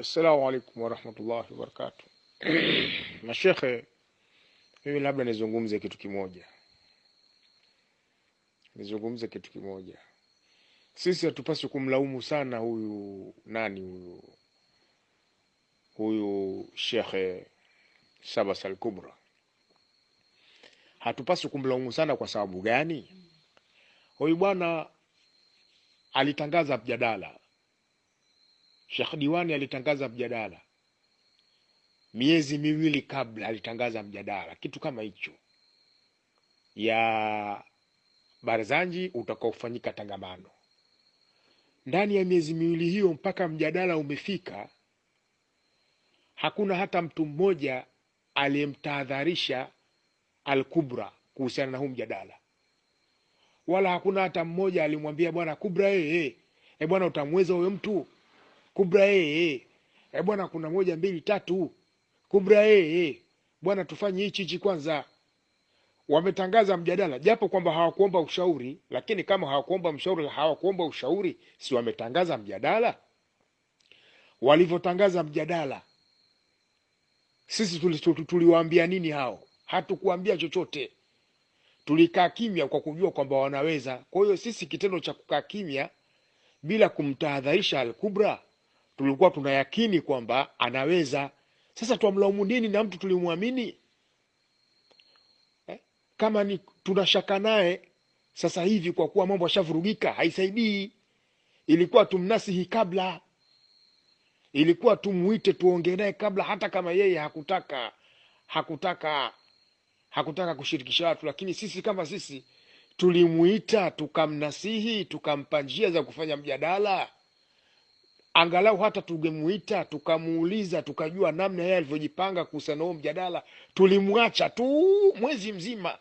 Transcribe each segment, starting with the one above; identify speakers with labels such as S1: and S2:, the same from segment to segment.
S1: Assalamu alaikum warahmatullahi wabarakatu. Mashekhe, mimi labda nizungumze kitu kimoja, nizungumze kitu kimoja. Sisi hatupaswi kumlaumu sana huyu nani huyu huyu Shekhe Sabas al-Kubra, hatupaswi kumlaumu sana. Kwa sababu gani? Huyu bwana alitangaza mjadala Sheikh Diwani alitangaza mjadala miezi miwili kabla, alitangaza mjadala kitu kama hicho ya Barzanji utakaofanyika Tangamano. Ndani ya miezi miwili hiyo mpaka mjadala umefika, hakuna hata mtu mmoja aliyemtahadharisha Al-Kubra kuhusiana na huu mjadala, wala hakuna hata mmoja alimwambia bwana Kubra, hey, eh, e eh, eh, bwana, utamweza huyo mtu kubra yeye eh, bwana, kuna moja mbili tatu, kubra yeye bwana, tufanye hichi hichi kwanza. Wametangaza mjadala, japo kwamba hawakuomba ushauri, lakini kama hawakuomba mshauri, hawakuomba ushauri, si wametangaza mjadala? Walivyotangaza mjadala, sisi tuliwaambia nini hao? Hatukuambia chochote, tulikaa kimya kwa kujua kwamba wanaweza. Kwa hiyo sisi kitendo cha kukaa kimya bila kumtahadharisha alkubra tulikuwa tunayakini kwamba anaweza. Sasa twamlaumu nini na mtu tulimwamini eh? Kama ni tunashaka naye sasa hivi, kwa kuwa mambo ashavurugika haisaidii. Ilikuwa tumnasihi kabla, ilikuwa tumwite tuongee naye kabla, hata kama yeye hakutaka hakutaka hakutaka kushirikisha watu, lakini sisi kama sisi tulimuita, tukamnasihi, tukampa njia za kufanya mjadala angalau hata tungemuita tukamuuliza tukajua namna yeye alivyojipanga kuhusiana huo mjadala. Tulimwacha tu mwezi mzima,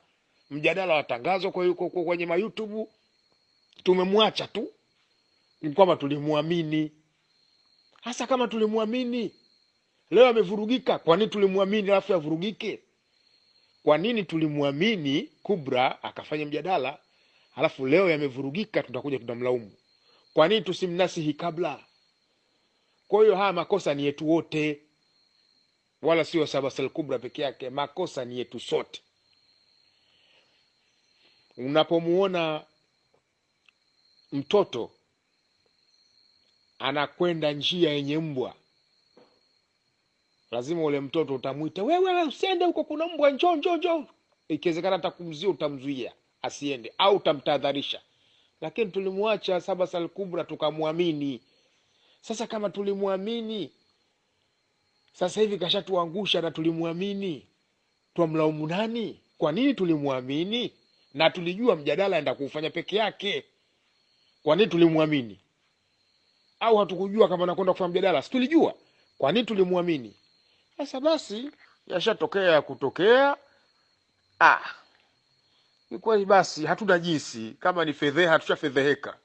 S1: mjadala watangazwa kwenye mayutubu, tumemwacha tu. Ni kwamba tulimwamini. Hasa kama tulimwamini, leo amevurugika. Kwa nini tulimwamini alafu yavurugike? Kwa nini tulimwamini Kubra akafanya mjadala alafu leo yamevurugika? Tutakuja tutamlaumu. Kwa nini tusimnasihi kabla? Kwa hiyo haya makosa ni yetu wote, wala sio Sabasal Kubra peke yake. Makosa ni yetu sote. unapomwona mtoto anakwenda njia yenye mbwa, lazima ule mtoto utamwita, wewe usiende huko, kuna mbwa, njoo njoo njoo. Ikiwezekana atakumzia, utamzuia asiende au utamtahadharisha. Lakini tulimwacha Sabasal Kubra tukamwamini sasa kama tulimwamini, sasa hivi kashatuangusha na tulimwamini, twamlaumu nani? Kwa nini tulimwamini na tulijua mjadala aenda kuufanya peke yake? Kwa nini tulimwamini? Au hatukujua kama nakwenda kufanya mjadala? situlijua kwa nini tulimwamini? Sasa basi yashatokea ya kutokea. Ah, ni kweli basi, hatuna jinsi. Kama ni fedheha, tushafedheheka.